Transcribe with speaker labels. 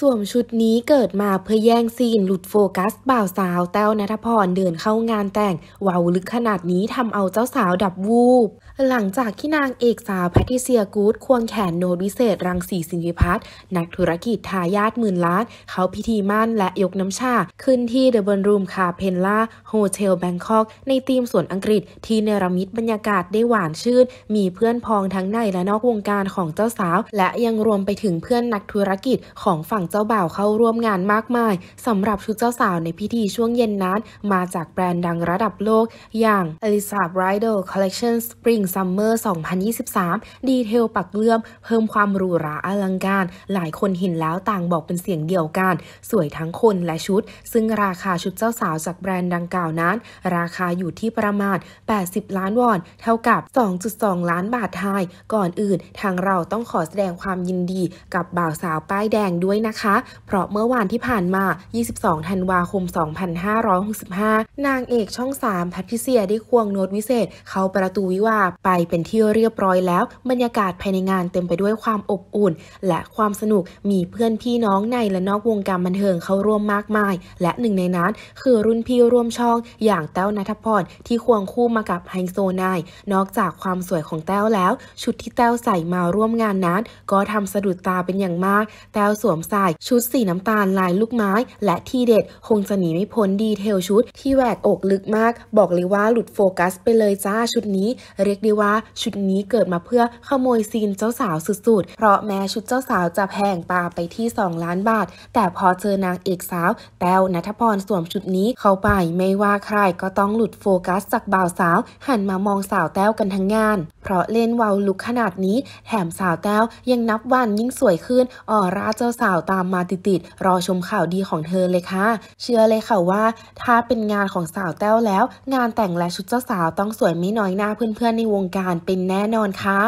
Speaker 1: สวมชุดนี้เกิดมาเพื่อแย่งซีนหลุดโฟกัส บ่าวสาว แต้วนัทพรเดินเข้างานแต่งวาวลึกขนาดนี้ทำเอาเจ้าสาวดับวูบ หลังจากที่นางเอกสาวแพทิเซียกูดควงแขนโนดวิเศษ รังสีสินวิพัฒน์นักธุรกิจทายาทหมื่นล้าน เขาพิธีมั่นและยกน้ำชาขึ้นที่เดอะบอนรูมคาเพนล่าโฮเทลแบงคอกในธีมสวนอังกฤษ ที่เนรมิตบรรยากาศได้หวานชื่น มีเพื่อนพ้องทั้งในและนอกวงการของเจ้าสาว และยังรวมไปถึงเพื่อนนักธุรกิจของฝั่งงเจ้าบ่าวเข้าร่วมงานมากมายสำหรับชุดเจ้าสาวในพิธีช่วงเย็นนั้น มาจากแบรนด์ดังระดับโลกอย่าง Elisa Bridal Collection Spring Summer 2023 ดีเทลปักเลื่อม เพิ่มความหรูหราอลังการ หลายคนเห็นแล้วต่างบอกเป็นเสียงเดียวกัน สวยทั้งคนและชุด ซึ่งราคาชุดเจ้าสาวจากแบรนด์ดังกล่าวนั้น ราคาอยู่ที่ประมาณ 80 ล้านวอน เท่ากับ 2.2 ล้านบาทไทยก่อนอื่น ทางเราต้องขอแสดงความยินดีกับบ่าวสาวป้ายแดงด้วยนะคะเพราะเมื่อวานที่ผ่านมา 22ธันวาคม 2565 นางเอกช่อง3แพทริเซียได้ควงโน้ตวิเศษ เข้าประตูวิวาไปเป็นที่เรียบร้อยแล้ว บรรยากาศภายในงานเต็มไปด้วยความอบอุ่น และความสนุกมีเพื่อนพี่น้องใน และนอกวงการบันเทิงเข้าร่วมมากมาย และหนึ่งในนั้น คือรุ่นพี่ร่วมช่อง อย่างแต้วนัทพรที่ควงคู่มากับไฮโซนายนอกจากความสวยของแต้วแล้ว ชุดที่แต้วใส่มาร่วมงานนั้น ก็ทำสะดุดตาเป็นอย่างมาก แต้วสวมทรายชุดสีน้ำตาลลายลูกไม้ และทีเด็ดคงจะหนีไม่พ้นดีเทลชุดที่แหวกอกลึกมาก บอกเลยว่าหลุดโฟกัสไปเลยจ้าชุดนี้ เรียกได้ว่าชุดนี้เกิดมาเพื่อขโมยซีนเจ้าสาวสุดๆ เพราะแม้ชุดเจ้าสาวจะแพงปาไปที่ 2 ล้านบาท แต่พอเจอนางเอกสาว แต้วนัทพรสวมชุดนี้เข้าไปไม่ว่าใครก็ต้องหลุดโฟกัสจากบ่าวสาว หันมามองสาวแต้วกันทั้งงาน เพราะเล่นวาวลุกขนาดนี้แถมสาวแต้วยังนับวันยิ่งสวยขึ้นออร่าเจ้าสาวตามมาติดๆรอชมข่าวดีของเธอเลยค่ะ เชื่อเลยค่ะว่า ถ้าเป็นงานของสาวแต้วแล้ว งานแต่งและชุดเจ้าสาวต้องสวยไม่น้อยหน้าเพื่อนๆในวงการเป็นแน่นอนค่ะ